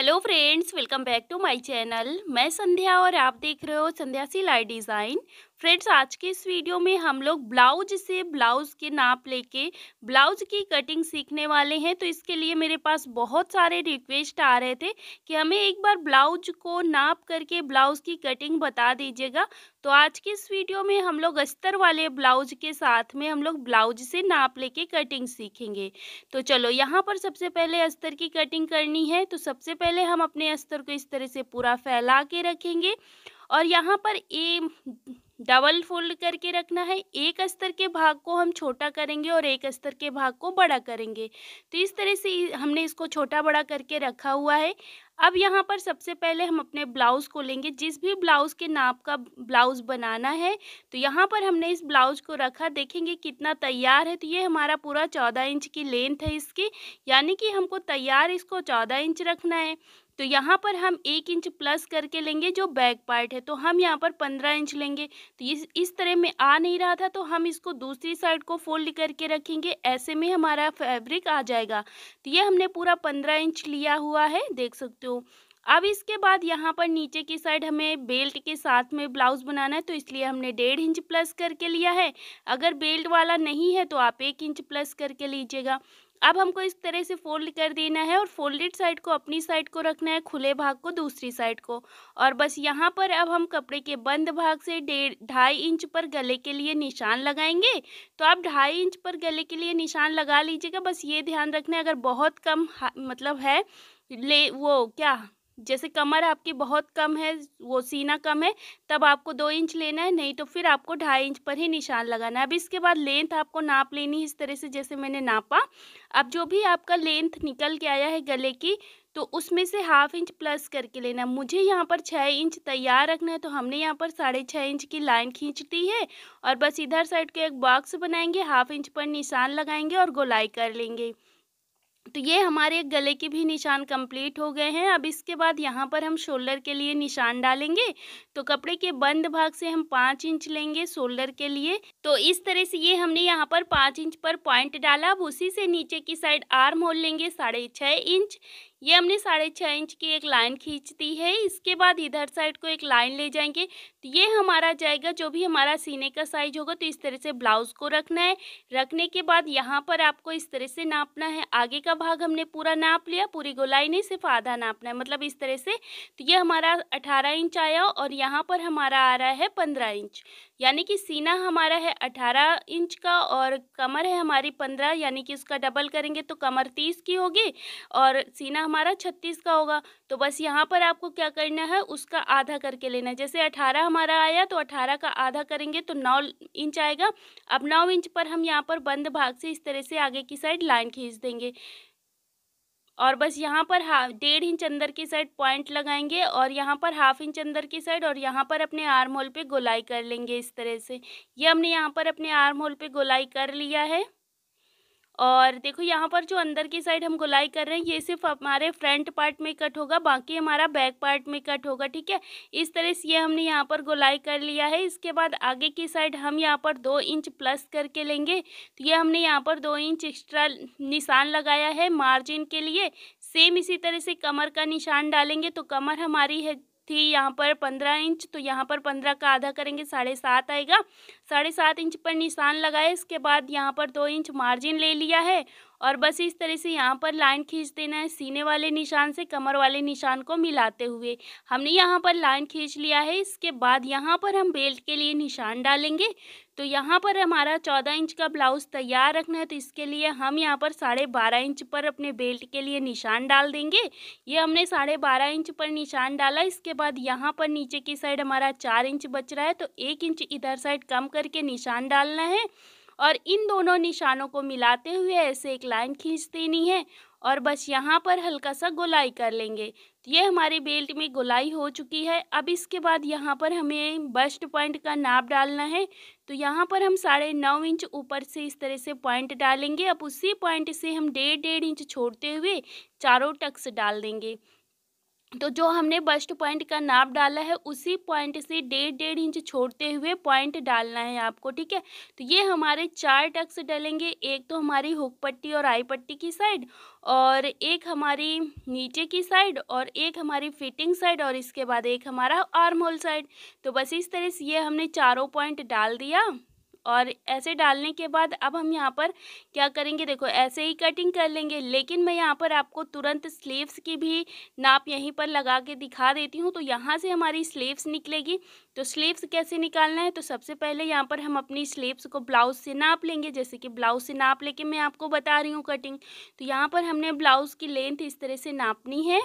hello friends welcome back to my channel मैं संध्या और आप देख रहे हो संध्या सी डिज़ाइन फ्रेंड्स आज के इस वीडियो में हम लोग ब्लाउज से ब्लाउज के नाप लेके ब्लाउज की कटिंग सीखने वाले हैं तो इसके लिए मेरे पास बहुत सारे रिक्वेस्ट आ रहे थे कि हमें एक बार ब्लाउज को नाप करके ब्लाउज की कटिंग बता दीजिएगा तो आज के इस वीडियो में हम लोग अस्तर वाले ब्लाउज के साथ में हम लोग ब्लाउज से नाप लेके कटिंग सीखेंगे तो चलो यहाँ पर सबसे पहले अस्तर की कटिंग करनी है तो सबसे पहले हम अपने अस्तर को इस तरह से पूरा फैला के रखेंगे और यहाँ पर ए डबल फोल्ड करके रखना है एक अस्तर के भाग को हम छोटा करेंगे और एक अस्तर के भाग को बड़ा करेंगे तो इस तरह से हमने इसको छोटा बड़ा करके रखा हुआ है अब यहाँ पर सबसे पहले हम अपने ब्लाउज़ को लेंगे जिस भी ब्लाउज़ के नाप का ब्लाउज़ बनाना है तो यहाँ पर हमने इस ब्लाउज़ को रखा देखेंगे कितना तैयार है तो ये हमारा पूरा चौदह इंच की लेंथ है इसकी यानी कि हमको तैयार इसको चौदह इंच रखना है तो यहाँ पर हम एक इंच प्लस करके लेंगे जो बैक पार्ट है तो हम यहाँ पर पंद्रह इंच लेंगे तो इस इस तरह में आ नहीं रहा था तो हम इसको दूसरी साइड को फोल्ड करके रखेंगे ऐसे में हमारा फैब्रिक आ जाएगा तो ये हमने पूरा पंद्रह इंच लिया हुआ है देख सकते हो अब इसके बाद यहाँ पर नीचे की साइड हमें बेल्ट के साथ में ब्लाउज बनाना है तो इसलिए हमने डेढ़ इंच प्लस करके लिया है अगर बेल्ट वाला नहीं है तो आप एक इंच प्लस करके लीजिएगा अब हमको इस तरह से फोल्ड कर देना है और फोल्डेड साइड को अपनी साइड को रखना है खुले भाग को दूसरी साइड को और बस यहाँ पर अब हम कपड़े के बंद भाग से डेढ़ ढाई इंच पर गले के लिए निशान लगाएंगे तो आप ढाई इंच पर गले के लिए निशान लगा लीजिएगा बस ये ध्यान रखना है अगर बहुत कम मतलब है ले वो क्या जैसे कमर आपकी बहुत कम है वो सीना कम है तब आपको दो इंच लेना है नहीं तो फिर आपको ढाई इंच पर ही निशान लगाना है अब इसके बाद लेंथ आपको नाप लेनी है इस तरह से जैसे मैंने नापा अब जो भी आपका लेंथ निकल के आया है गले की तो उसमें से हाफ इंच प्लस करके लेना मुझे यहाँ पर छः इंच तैयार रखना है तो हमने यहाँ पर साढ़े छः इंच की लाइन खींच दी है और बस इधर साइड को एक बॉक्स बनाएंगे हाफ इंच पर निशान लगाएंगे और गोलाई कर लेंगे तो ये हमारे गले के भी निशान कंप्लीट हो गए हैं अब इसके बाद यहाँ पर हम शोल्डर के लिए निशान डालेंगे तो कपड़े के बंद भाग से हम पाँच इंच लेंगे शोल्डर के लिए तो इस तरह से ये हमने यहाँ पर पाँच इंच पर पॉइंट डाला अब उसी से नीचे की साइड आर्म होल लेंगे साढ़े इंच ये हमने साढ़े छः इंच की एक लाइन खींच दी है इसके बाद इधर साइड को एक लाइन ले जाएंगे तो ये हमारा जाएगा जो भी हमारा सीने का साइज होगा तो इस तरह से ब्लाउज़ को रखना है रखने के बाद यहाँ पर आपको इस तरह से नापना है आगे का भाग हमने पूरा नाप लिया पूरी गोलाई नहीं सिर्फ आधा नापना है मतलब इस तरह से तो ये हमारा अठारह इंच आया और यहाँ पर हमारा आ रहा है पंद्रह इंच यानी कि सीना हमारा है अठारह इंच का और कमर है हमारी पंद्रह यानी कि उसका डबल करेंगे तो कमर तीस की होगी और सीना हमारा छत्तीस का होगा तो बस यहाँ पर आपको क्या करना है उसका आधा करके लेना है जैसे अठारह हमारा आया तो अठारह का आधा करेंगे तो नौ इंच आएगा अब नौ इंच पर हम यहाँ पर बंद भाग से इस तरह से आगे की साइड लाइन खींच देंगे और बस यहाँ पर हाफ डेढ़ इंच अंदर की साइड पॉइंट लगाएंगे और यहाँ पर हाफ इंच अंदर की साइड और यहाँ पर अपने आर्म होल पे गोलाई कर लेंगे इस तरह से ये हमने यहाँ पर अपने आर्म होल पे गोलाई कर लिया है और देखो यहाँ पर जो अंदर की साइड हम गुलाई कर रहे हैं ये सिर्फ हमारे फ्रंट पार्ट में कट होगा बाकी हमारा बैक पार्ट में कट होगा ठीक है इस तरह से ये हमने यहाँ पर गुलाई कर लिया है इसके बाद आगे की साइड हम यहाँ पर दो इंच प्लस करके लेंगे तो ये हमने यहाँ पर दो इंच एक्स्ट्रा निशान लगाया है मार्जिन के लिए सेम इसी तरह से कमर का निशान डालेंगे तो कमर हमारी है थी यहाँ पर पंद्रह इंच तो यहाँ पर पंद्रह का आधा करेंगे साढ़े सात आएगा साढ़े सात इंच पर निशान लगाए इसके बाद यहाँ पर दो इंच मार्जिन ले लिया है और बस इस तरह से यहाँ पर लाइन खींच देना है सीने वाले निशान से कमर वाले निशान को मिलाते हुए हमने यहाँ पर लाइन खींच लिया है इसके बाद यहाँ पर हम बेल्ट के लिए निशान डालेंगे तो यहाँ पर हमारा चौदह इंच का ब्लाउज तैयार रखना है तो इसके लिए हम यहाँ पर साढ़े बारह इंच पर अपने बेल्ट के लिए निशान डाल देंगे ये हमने साढ़े बारह इंच पर निशान डाला इसके बाद यहाँ पर नीचे की साइड हमारा चार इंच बच रहा है तो एक इंच इधर साइड कम करके निशान डालना है और इन दोनों निशानों को मिलाते हुए ऐसे एक लाइन खींच देनी है और बस यहाँ पर हल्का सा गोलाई कर लेंगे तो ये हमारे बेल्ट में गोलाई हो चुकी है अब इसके बाद यहाँ पर हमें बस्ट पॉइंट का नाप डालना है तो यहाँ पर हम साढ़े नौ इंच ऊपर से इस तरह से पॉइंट डालेंगे अब उसी पॉइंट से हम डेढ़ डेढ़ इंच छोड़ते हुए चारों टक्स डाल देंगे तो जो हमने बस्ट पॉइंट का नाप डाला है उसी पॉइंट से डेढ़ डेढ़ इंच छोड़ते हुए पॉइंट डालना है आपको ठीक है तो ये हमारे चार टक्स डलेंगे एक तो हमारी हुक पट्टी और आई पट्टी की साइड और एक हमारी नीचे की साइड और एक हमारी फिटिंग साइड और इसके बाद एक हमारा आर्म होल साइड तो बस इस तरह से ये हमने चारों पॉइंट डाल दिया और ऐसे डालने के बाद अब हम यहाँ पर क्या करेंगे देखो ऐसे ही कटिंग कर लेंगे लेकिन मैं यहाँ पर आपको तुरंत स्लीव्स की भी नाप यहीं पर लगा के दिखा देती हूँ तो यहाँ से हमारी स्लीव्स निकलेगी तो स्लीव्स कैसे निकालना है तो सबसे पहले यहाँ पर हम अपनी स्लीव्स को ब्लाउज से नाप लेंगे जैसे कि ब्लाउज से नाप लेके मैं आपको बता रही हूँ कटिंग तो यहाँ पर हमने ब्लाउज की लेंथ इस तरह से नापनी है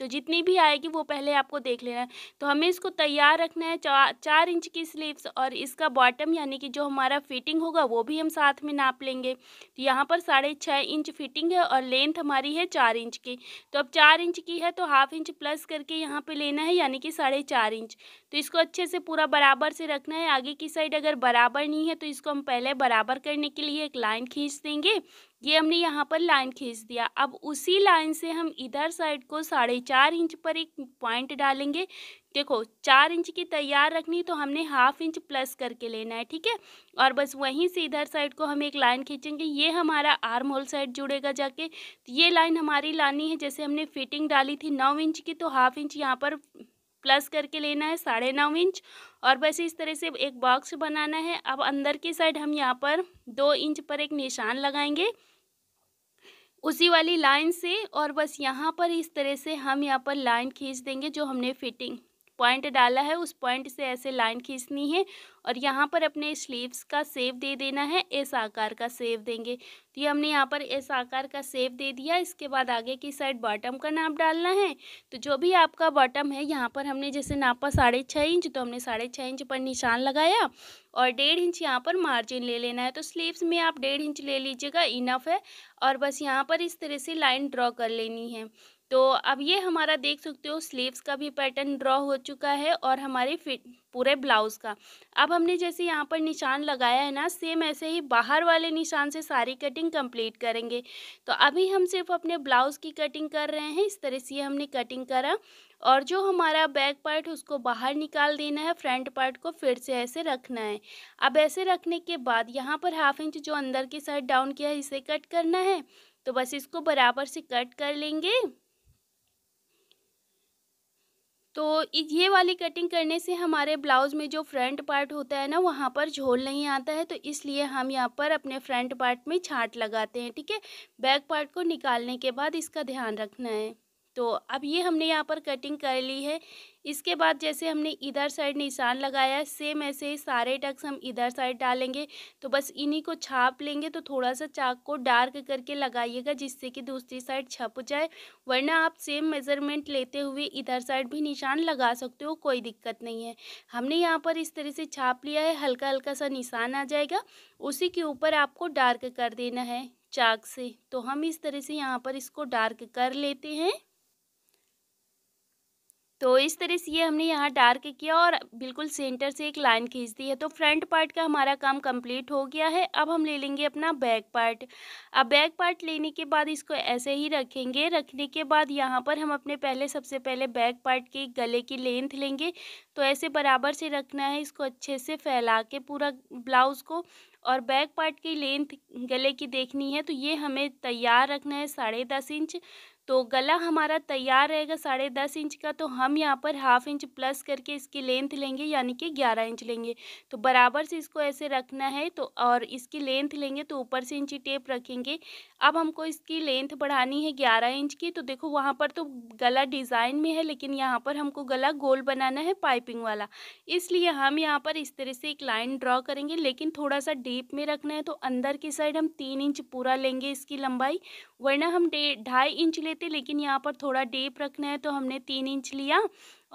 तो जितनी भी आएगी वो पहले आपको देख लेना है तो हमें इसको तैयार रखना है चा, चार इंच की स्लीव्स और इसका बॉटम यानी कि जो हमारा फिटिंग होगा वो भी हम साथ में नाप लेंगे तो यहाँ पर साढ़े छः इंच फिटिंग है और लेंथ हमारी है चार इंच की तो अब चार इंच की है तो हाफ इंच प्लस करके यहाँ पर लेना है यानी कि साढ़े चार इंच तो इसको अच्छे से पूरा बराबर से रखना है आगे की साइड अगर बराबर नहीं है तो इसको हम पहले बराबर करने के लिए एक लाइन खींच देंगे ये हमने यहाँ पर लाइन खींच दिया अब उसी लाइन से हम इधर साइड को साढ़े चार इंच पर एक पॉइंट डालेंगे देखो चार इंच की तैयार रखनी तो हमने हाफ इंच प्लस करके लेना है ठीक है और बस वहीं से इधर साइड को हम एक लाइन खींचेंगे ये हमारा आर्म होल साइड जुड़ेगा जाके तो ये लाइन हमारी लानी है जैसे हमने फिटिंग डाली थी नौ इंच की तो हाफ इंच यहाँ पर प्लस करके लेना है साढ़े नौ इंच और बस इस तरह से एक बॉक्स बनाना है अब अंदर की साइड हम यहाँ पर दो इंच पर एक निशान लगाएंगे उसी वाली लाइन से और बस यहाँ पर इस तरह से हम यहाँ पर लाइन खींच देंगे जो हमने फिटिंग पॉइंट डाला है उस पॉइंट से ऐसे लाइन खींचनी है और यहाँ पर अपने स्लीव्स का सेव दे देना है एस आकार का सेव देंगे तो ये हमने यहाँ पर एस आकार का सेव दे दिया इसके बाद आगे की साइड बॉटम का नाप डालना है तो जो भी आपका बॉटम है यहाँ पर हमने जैसे नापा साढ़े छः इंच तो हमने साढ़े छः इंच पर निशान लगाया और डेढ़ इंच यहाँ पर मार्जिन ले लेना है तो स्लीव्स में आप डेढ़ इंच ले लीजिएगा इनफ है और बस यहाँ पर इस तरह से लाइन ड्रॉ कर लेनी है तो अब ये हमारा देख सकते हो स्लीव्स का भी पैटर्न ड्रॉ हो चुका है और हमारे फिट पूरे ब्लाउज़ का अब हमने जैसे यहाँ पर निशान लगाया है ना सेम ऐसे ही बाहर वाले निशान से सारी कटिंग कंप्लीट करेंगे तो अभी हम सिर्फ अपने ब्लाउज़ की कटिंग कर रहे हैं इस तरह से हमने कटिंग करा और जो हमारा बैक पार्ट उसको बाहर निकाल देना है फ्रंट पार्ट को फिर से ऐसे रखना है अब ऐसे रखने के बाद यहाँ पर हाफ इंच जो अंदर की साइड डाउन किया है इसे कट करना है तो बस इसको बराबर से कट कर लेंगे तो ये वाली कटिंग करने से हमारे ब्लाउज़ में जो फ्रंट पार्ट होता है ना वहाँ पर झोल नहीं आता है तो इसलिए हम यहाँ पर अपने फ्रंट पार्ट में छाट लगाते हैं ठीक है बैक पार्ट को निकालने के बाद इसका ध्यान रखना है तो अब ये हमने यहाँ पर कटिंग कर ली है इसके बाद जैसे हमने इधर साइड निशान लगाया है सेम ऐसे ही सारे टक्स हम इधर साइड डालेंगे तो बस इन्हीं को छाप लेंगे तो थोड़ा सा चाक को डार्क करके लगाइएगा जिससे कि दूसरी साइड छप जाए वरना आप सेम मेज़रमेंट लेते हुए इधर साइड भी निशान लगा सकते हो कोई दिक्कत नहीं है हमने यहाँ पर इस तरह से छाप लिया है हल्का हल्का सा निशान आ जाएगा उसी के ऊपर आपको डार्क कर देना है चाक से तो हम इस तरह से यहाँ पर इसको डार्क कर लेते हैं तो इस तरह से ये हमने यहाँ डार्क किया और बिल्कुल सेंटर से एक लाइन खींच दी है तो फ्रंट पार्ट का हमारा काम कंप्लीट हो गया है अब हम ले लेंगे अपना बैक पार्ट अब बैक पार्ट लेने के बाद इसको ऐसे ही रखेंगे रखने के बाद यहाँ पर हम अपने पहले सबसे पहले बैक पार्ट के गले की लेंथ लेंगे तो ऐसे बराबर से रखना है इसको अच्छे से फैला के पूरा ब्लाउज़ को और बैक पार्ट की लेंथ गले की देखनी है तो ये हमें तैयार रखना है साढ़े दस इंच तो गला हमारा तैयार रहेगा साढ़े दस इंच का तो हम यहाँ पर हाफ इंच प्लस करके इसकी लेंथ लेंगे यानी कि ग्यारह इंच लेंगे तो बराबर से इसको ऐसे रखना है तो और इसकी लेंथ लेंगे तो ऊपर से इंची टेप रखेंगे अब हमको इसकी लेंथ बढ़ानी है ग्यारह इंच की तो देखो वहाँ पर तो गला डिज़ाइन में है लेकिन यहाँ पर हमको गला गोल बनाना है पाइपिंग वाला इसलिए हम यहाँ पर इस तरह से एक लाइन ड्रॉ करेंगे लेकिन थोड़ा सा डीप में रखना है तो अंदर की साइड हम तीन इंच पूरा लेंगे इसकी लंबाई वरना हम ढाई इंच ले लेते लेकिन यहाँ पर थोड़ा डीप रखना है तो हमने तीन इंच लिया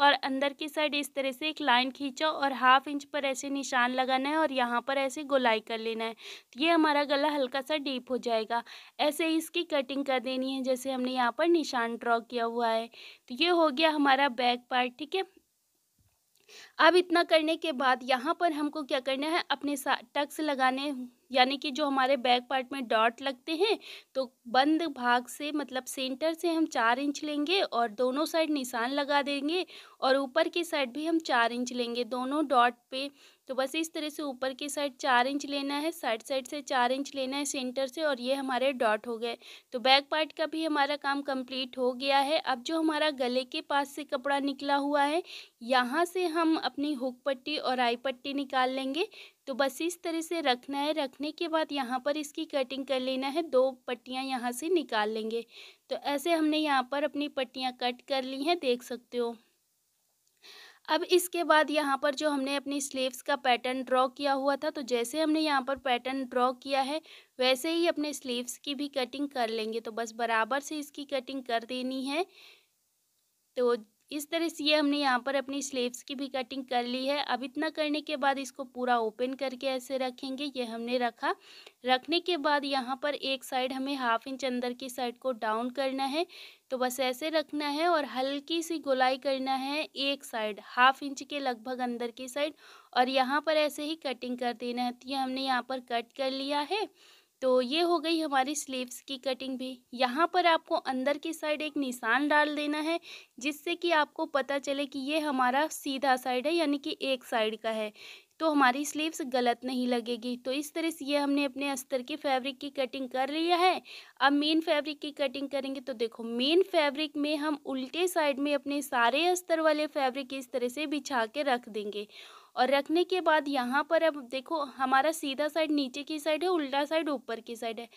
और अंदर की साइड इस तरह से एक लाइन खींचा और हाफ इंच पर ऐसे निशान लगाना है और यहाँ पर ऐसे गोलाई कर लेना है तो ये हमारा गला हल्का सा डीप हो जाएगा ऐसे ही इसकी कटिंग कर देनी है जैसे हमने यहाँ पर निशान ड्रॉ किया हुआ है तो ये हो गया हमारा बैक पार्ट ठीक है अब इतना करने के बाद यहाँ पर हमको क्या करना है अपने टक्स लगाने यानी कि जो हमारे बैक पार्ट में डॉट लगते हैं तो बंद भाग से मतलब सेंटर से हम चार इंच लेंगे और दोनों साइड निशान लगा देंगे और ऊपर की साइड भी हम चार इंच लेंगे दोनों डॉट पे तो बस इस तरह से ऊपर की साइड चार इंच लेना है साइड साइड से चार इंच लेना है सेंटर से और ये हमारे डॉट हो गए तो बैक पार्ट का भी हमारा काम कंप्लीट हो गया है अब जो हमारा गले के पास से कपड़ा निकला हुआ है यहाँ से हम अपनी हुक पट्टी और आई पट्टी निकाल लेंगे तो बस इस तरह से रखना है रखने के बाद यहाँ पर इसकी कटिंग कर लेना है दो पट्टियाँ यहाँ से निकाल लेंगे तो ऐसे हमने यहाँ पर अपनी पट्टियाँ कट कर ली हैं देख सकते हो अब इसके बाद यहाँ पर जो हमने अपनी स्लीव्स का पैटर्न ड्रॉ किया हुआ था तो जैसे हमने यहाँ पर पैटर्न ड्रॉ किया है वैसे ही अपने स्लीव्स की भी कटिंग कर लेंगे तो बस बराबर से इसकी कटिंग कर देनी है तो इस तरह से ये हमने यहाँ पर अपनी स्लीव्स की भी कटिंग कर ली है अब इतना करने के बाद इसको पूरा ओपन करके ऐसे रखेंगे ये हमने रखा रखने के बाद यहाँ पर एक साइड हमें हाफ इंच अंदर की साइड को डाउन करना है तो बस ऐसे रखना है और हल्की सी गोलाई करना है एक साइड हाफ इंच के लगभग अंदर की साइड और यहाँ पर ऐसे ही कटिंग कर देना है तो ये हमने यहाँ पर कट कर लिया है तो ये हो गई हमारी स्लीव्स की कटिंग भी यहाँ पर आपको अंदर की साइड एक निशान डाल देना है जिससे कि आपको पता चले कि ये हमारा सीधा साइड है यानी कि एक साइड का है तो हमारी स्लीव्स गलत नहीं लगेगी तो इस तरह से ये हमने अपने अस्तर की फैब्रिक की कटिंग कर लिया है अब मेन फैब्रिक की कटिंग करेंगे तो देखो मेन फैब्रिक में हम उल्टे साइड में अपने सारे अस्तर वाले फैब्रिक इस तरह से बिछा के रख देंगे और रखने के बाद यहाँ पर अब देखो हमारा सीधा साइड नीचे की साइड है उल्टा साइड ऊपर की साइड है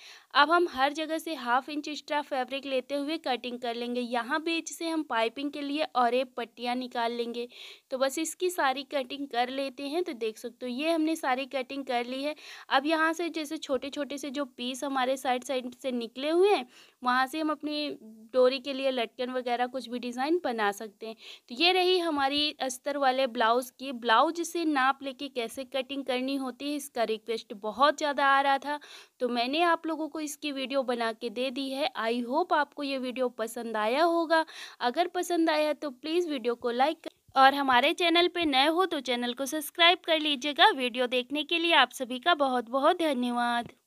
अब हम हर जगह से हाफ इंच एक्स्ट्रा फैब्रिक लेते हुए कटिंग कर लेंगे यहाँ बीच से हम पाइपिंग के लिए और एक पट्टियाँ निकाल लेंगे तो बस इसकी सारी कटिंग कर लेते हैं तो देख सकते हो ये हमने सारी कटिंग कर ली है अब यहाँ से जैसे छोटे छोटे से जो पीस हमारे साइड साइड से निकले हुए हैं वहाँ से हम अपनी डोरी के लिए लटकन वगैरह कुछ भी डिज़ाइन बना सकते हैं तो ये रही हमारी अस्तर वाले ब्लाउज़ की ब्लाउज से नाप लेके कैसे कटिंग करनी होती है इसका रिक्वेस्ट बहुत ज़्यादा आ रहा था तो मैंने आप लोगों को इसकी वीडियो बना के दे दी है आई होप आपको ये वीडियो पसंद आया होगा अगर पसंद आया तो प्लीज़ वीडियो को लाइक और हमारे चैनल पे नए हो तो चैनल को सब्सक्राइब कर लीजिएगा वीडियो देखने के लिए आप सभी का बहुत बहुत धन्यवाद